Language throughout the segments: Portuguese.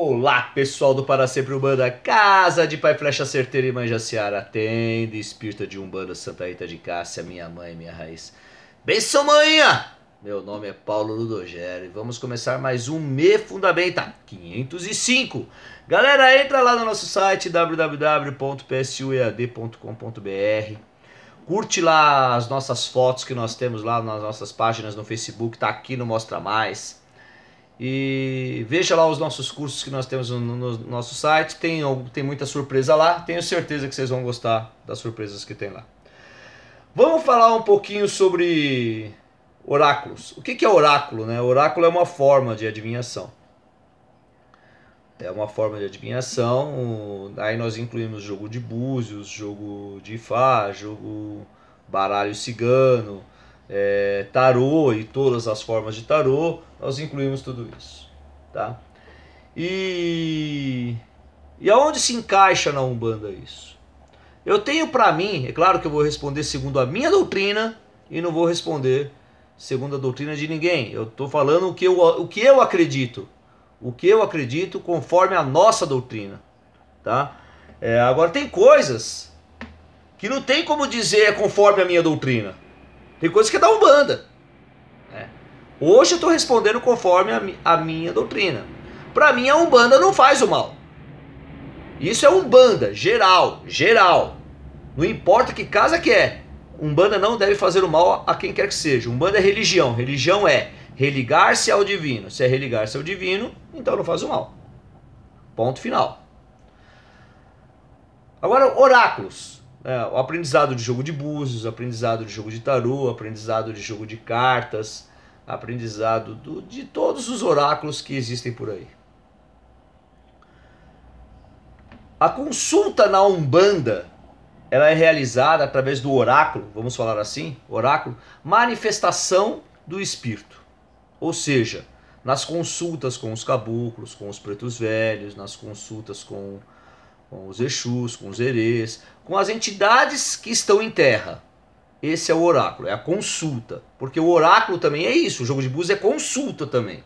Olá, pessoal do Para Sempre Umbanda, Casa de Pai Flecha Certeira e Manja Seara, Tenda Espírita de Umbanda, Santa Rita de Cássia, minha mãe, minha raiz. Benção, manhã! Meu nome é Paulo Ludogero e vamos começar mais um Me Fundamenta 505. Galera, entra lá no nosso site www.psuead.com.br Curte lá as nossas fotos que nós temos lá nas nossas páginas no Facebook, tá aqui no Mostra Mais e veja lá os nossos cursos que nós temos no, no nosso site, tem, tem muita surpresa lá, tenho certeza que vocês vão gostar das surpresas que tem lá. Vamos falar um pouquinho sobre oráculos. O que, que é oráculo? Né? Oráculo é uma forma de adivinhação. É uma forma de adivinhação. Aí nós incluímos jogo de búzios, jogo de fá, jogo baralho cigano, é, tarô e todas as formas de tarô, nós incluímos tudo isso, tá? E e aonde se encaixa na Umbanda isso? Eu tenho para mim, é claro que eu vou responder segundo a minha doutrina e não vou responder segundo a doutrina de ninguém. Eu estou falando o que eu, o que eu acredito, o que eu acredito conforme a nossa doutrina, tá? É, agora tem coisas que não tem como dizer conforme a minha doutrina. Tem coisas que é da Umbanda. Né? Hoje eu estou respondendo conforme a, a minha doutrina. Para mim, a Umbanda não faz o mal. Isso é Umbanda, geral, geral. Não importa que casa que é. Umbanda não deve fazer o mal a quem quer que seja. Umbanda é religião. Religião é religar-se ao divino. Se é religar-se ao divino, então não faz o mal. Ponto final. Agora, oráculos é, o aprendizado de jogo de búzios, aprendizado de jogo de tarô, aprendizado de jogo de cartas, aprendizado do, de todos os oráculos que existem por aí. A consulta na Umbanda ela é realizada através do oráculo, vamos falar assim, oráculo, manifestação do espírito. Ou seja, nas consultas com os caboclos, com os pretos velhos, nas consultas com com os Exus, com os Erês, com as entidades que estão em terra. Esse é o oráculo, é a consulta. Porque o oráculo também é isso, o jogo de búzios é consulta também.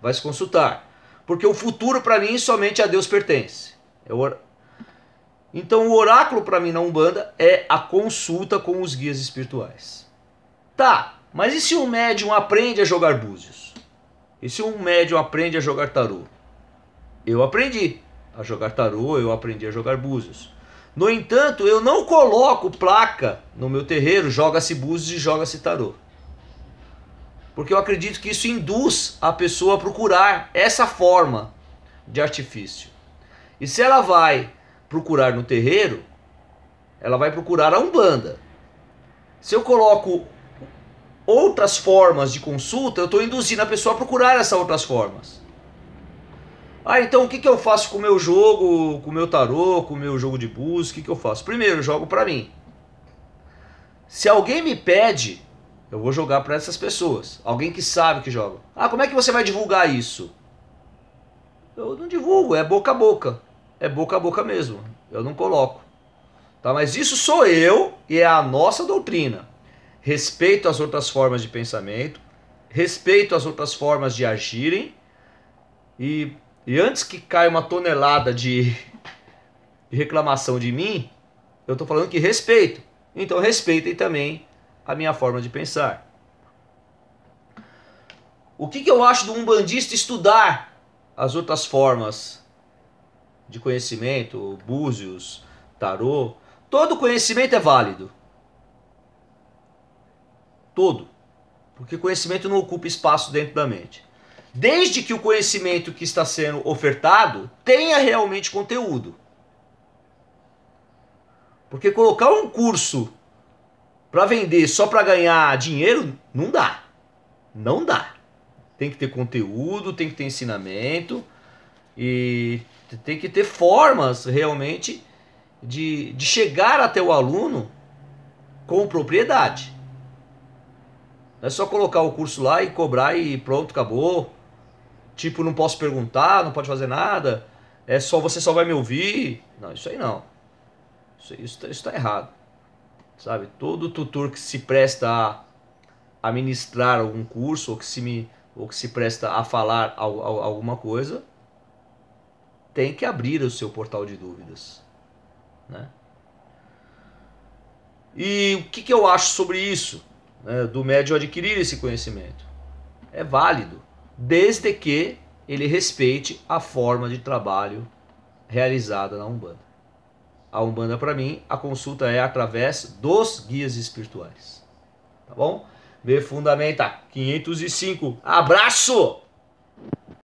Vai se consultar. Porque o futuro para mim somente a Deus pertence. É or... Então o oráculo para mim na Umbanda é a consulta com os guias espirituais. Tá, mas e se um médium aprende a jogar búzios? E se um médium aprende a jogar tarô? Eu aprendi a jogar tarô, eu aprendi a jogar búzios. No entanto, eu não coloco placa no meu terreiro, joga-se búzios e joga-se tarô. Porque eu acredito que isso induz a pessoa a procurar essa forma de artifício. E se ela vai procurar no terreiro, ela vai procurar a Umbanda. Se eu coloco outras formas de consulta, eu estou induzindo a pessoa a procurar essas outras formas. Ah, então o que, que eu faço com o meu jogo, com o meu tarô, com o meu jogo de bus? O que, que eu faço? Primeiro, eu jogo para mim. Se alguém me pede, eu vou jogar para essas pessoas. Alguém que sabe que joga. Ah, como é que você vai divulgar isso? Eu não divulgo, é boca a boca. É boca a boca mesmo. Eu não coloco. Tá? Mas isso sou eu e é a nossa doutrina. Respeito as outras formas de pensamento, respeito as outras formas de agirem e e antes que caia uma tonelada de, reclamação de mim, eu estou falando que respeito. Então respeitem também a minha forma de pensar. O que, que eu acho do umbandista estudar as outras formas de conhecimento, búzios, tarô? Todo conhecimento é válido. Todo. Porque conhecimento não ocupa espaço dentro da mente desde que o conhecimento que está sendo ofertado tenha realmente conteúdo. Porque colocar um curso para vender só para ganhar dinheiro não dá. Não dá. Tem que ter conteúdo, tem que ter ensinamento e tem que ter formas realmente de, de chegar até o aluno com propriedade. Não é só colocar o curso lá e cobrar e pronto, acabou. Tipo, não posso perguntar, não pode fazer nada, é só você só vai me ouvir. Não, isso aí não. Isso, isso, tá, isso tá errado. Sabe? Todo tutor que se presta a, a ministrar algum curso ou que se, me, ou que se presta a falar alguma coisa tem que abrir o seu portal de dúvidas. Né? E o que, que eu acho sobre isso, né, do médium adquirir esse conhecimento? É válido desde que ele respeite a forma de trabalho realizada na Umbanda. A Umbanda, para mim, a consulta é através dos guias espirituais. Tá bom? Me Fundamenta 505. Abraço!